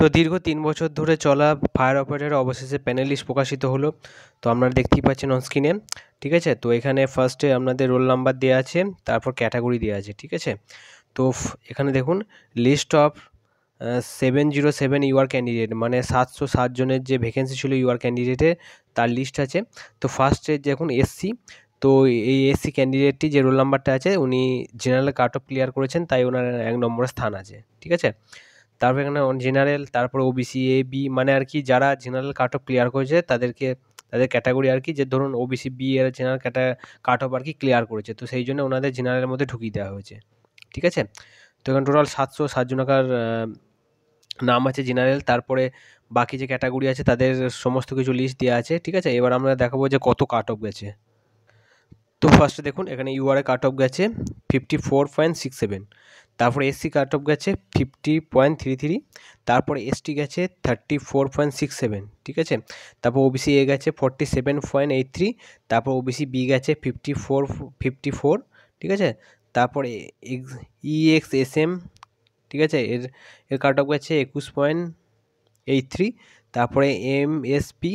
তো দীর্ঘ তিন বছর ধরে চলা ফায়ার অপারেটর অবশেষে প্যানেল প্রকাশিত হলো তো আপনারা দেখতেই পাচ্ছেন স্ক্রিনে ঠিক আছে তো এখানে ফার্স্টে আপনাদের রোল নাম্বার দেওয়া আছে তারপর ক্যাটাগরি দেওয়া আছে ঠিক আছে তো এখানে দেখুন list of seven zero seven UR candidate মানে সাতশো সাতজনের যে ভ্যাকেন্সি ছিল ইউআর ক্যান্ডিডেটের তার লিস্ট আছে তো ফার্স্টে দেখুন এসসি তো এই এসসি ক্যান্ডিডেটটি যে রোল নাম্বারটা আছে উনি জেনারেল কাট অফ ক্লিয়ার করেছেন তাই ওনার এক নম্বরে স্থান আছে ঠিক আছে মানে তারপর এখানে জেনারেল তারপর ওবিসি এ বি মানে আর কি যারা জেনারেল কাট অফ ক্লিয়ার করেছে তাদেরকে তাদের ক্যাটাগরি আর কি যে ধরুন ওবিসি বি এর জেনারেল ক্যাটা কাট অফ আর কি ক্লিয়ার করেছে তো সেই জন্য ওনাদের জেনারেলের মধ্যে ঢুকিয়ে দেওয়া হয়েছে ঠিক আছে তো এখানে টোটাল সাতশো সাতজনাকার নাম আছে জেনারেল তারপরে বাকি যে ক্যাটাগরি আছে তাদের সমস্ত কিছু লিস্ট দেওয়া আছে ঠিক আছে এবার আমরা দেখাবো যে কত কাট অফ গেছে তো ফার্স্টে দেখুন এখানে ইউআরএ কাট অফ গেছে fifty four point six seven তারপরে এসসি কাট অফ গেছে ফিফটি পয়েন্ট থ্রি থ্রি তারপরে এসটি গেছে thirty four point six seven ঠিক আছে তারপর ওবিসি এ গেছে forty seven point eight three তারপর ওবিসি বি গেছে ফিফটি ফোর ফিফটি ফোর ঠিক আছে তারপরে ইএক্স এস e এম ঠিক আছে এর এর কাট অফ গেছে একুশ পয়েন্ট এইট থ্রি তারপরে এম এস পি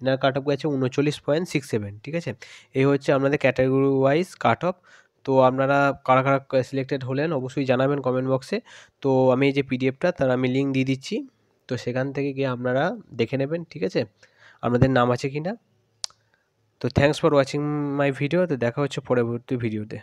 এনার কাট অফ গেছে উনচল্লিশ পয়েন্ট সিক্স সেভেন ঠিক আছে এই হচ্ছে আপনাদের ক্যাটাগরি ওয়াইজ কাট অফ তো আপনারা কারা কারা সিলেক্টেড হলেন অবশ্যই জানাবেন কমেন্ট বক্সে তো আমি এই যে পিডিএফটা তার আমি লিঙ্ক দিয়ে দিচ্ছি তো সেখান থেকে গিয়ে আপনারা দেখে নেবেন ঠিক আছে আপনাদের নাম আছে কি না তো thanks for watching my video তো দেখা হচ্ছে পরবর্তী ভিডিওতে